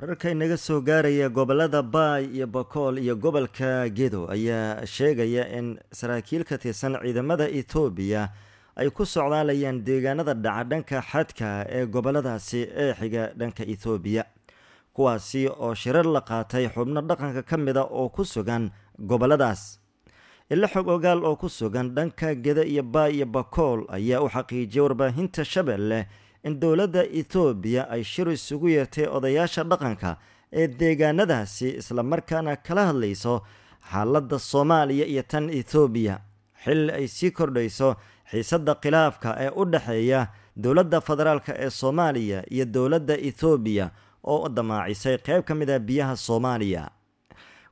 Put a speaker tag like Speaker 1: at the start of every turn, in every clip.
Speaker 1: wararka inaga soo gaaraya gobolada baay iyo bakool iyo gobolka gedo ayaa sheegaya in saraakiil ka tirsan ciidamada etoobiya ay ku socdaalayaan deegaanada dhaca dhanka xadka ee goboladaasi ee xiga dhanka etoobiya kuwaasi oo shirar la qaatay xubno dhaqanka ka mida oo ku sugan goboladaas ilo xog ogaal oo ku sugan dhanka gedo iyo baay iyo bakool ayaa u xaqiijiyay warbaahinta shabeelle in dowladda etoobiya ay shir isugu yeertay odayaasha dhaqanka ee deegaanadaasi islamarkaana kala hadlayso xaaladda soomaaliya iyo tan etoobiya xilli ay sii kordhayso xiisadda khilaafka ee u dhexeeya dowladda federaalk ee soomaaliya iyo dowladda etoobiya oo damaacisay qayb ka mid a ah biyaha soomaaliya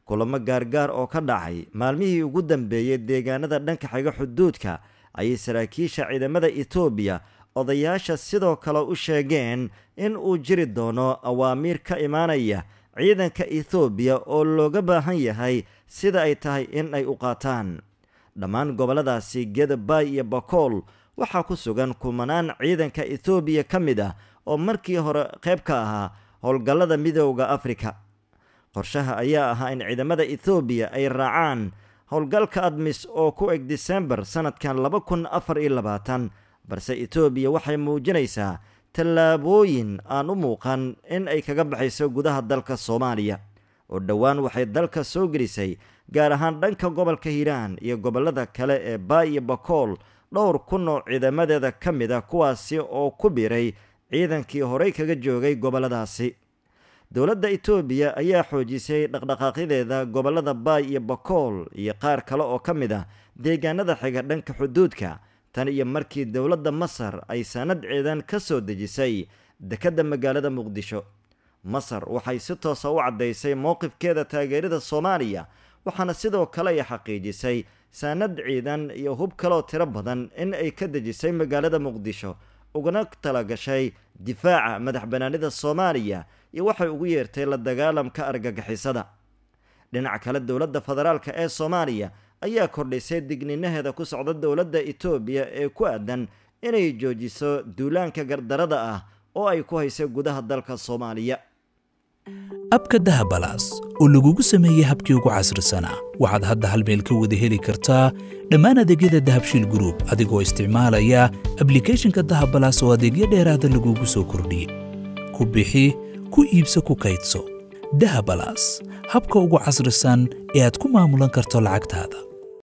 Speaker 1: kulamo gaargaar oo ka dhacay maalmihii ugu dambeeyey deegaanada dhanka xiga xuduudka ayay saraakiisha ciidamada etoobiya odayaasha sidoo kale u sheegeen in uu jiri doono awaamiir ka imaanaya ciidanka ethoobiya oo looga baahan yahay sida ay tahay in ay u qaataan dhammaan gobolladaasi gedabay iyo bakool waxaa ku sugan kumanaan ciidanka ethoobiya ka mid ah oo markii hore qayb ka ahaa howlgallada midooda afrika qorshaha ayaa ahaa in ciidamada ethoobiya ay raacaan howlgalka admis oo ku eg disembar sannadkan laba kun afar iyo labaatan balse etoobiya waxay muujinaysaa tallaabooyin aan u muuqan in ay kaga baxayso gudaha dalka soomaaliya oo dhowaan waxay dalka soo gelisay gaar ahaan dhanka gobolka hiiraan iyo gobollada kale ee baa iyo bakool dhowr kun oo ciidamadeeda ka mid a ah kuwaasi oo ku biray ciidankii horay kaga joogay gobolladaasi dowladda etoobiya ayaa xoojisay dhaqdhaqaaqyadeeda gobollada baay iyo bakool iyo qaar kale oo ka mid ah deegaanada xiga dhanka xuduudka tan iyo markii dowladda masar ay sanad ciidan ka soo dejisay dekedda magaalada muqdisho masar waxay si toosa ah u caddaysay mowqifkeeda taageerida soomaaliya waxaana sidoo kale ay xaqiijisay sanad ciidan iyo hub kaleoo tiro badan in ay ka dejisay magaalada muqdisho ugana talagashay difaaca madax banaanida soomaaliya iyo waxay ugu yeertay la dagaalamka argagixisada dhinac kale dowladda federaalk ee soomaaliya ayaa kordhisay digniinaheeda ku socda dowladda etoobiya ee ku aadan inay joojiso duulaanka gardarada ah oo ay ku haysa gudaha dalka soomaaliya
Speaker 2: abka dahabalaas oo lagugu sameeyey habkii ugu casrisana waxaad hadda hal meel ka wada heli kartaa dhammaan adeegyada dahabshiil gruub adigoo isticmaalaya ablikeeshinka dahabalaas oo adeegyo dheeraada lagugu soo kordhiyey ku bixi ku iibso ku kaydso dahabalaas habka ugu casrisan ee aad ku maamulan karto
Speaker 1: lacagtaada